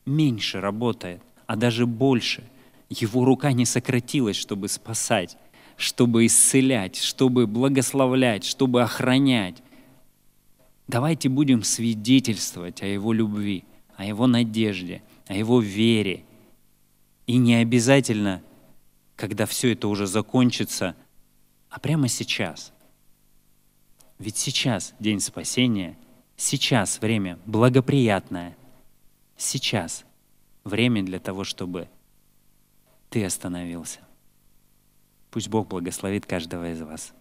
меньше работает, а даже больше. Его рука не сократилась, чтобы спасать, чтобы исцелять, чтобы благословлять, чтобы охранять, Давайте будем свидетельствовать о Его любви, о Его надежде, о Его вере. И не обязательно, когда все это уже закончится, а прямо сейчас. Ведь сейчас день спасения, сейчас время благоприятное, сейчас время для того, чтобы ты остановился. Пусть Бог благословит каждого из вас.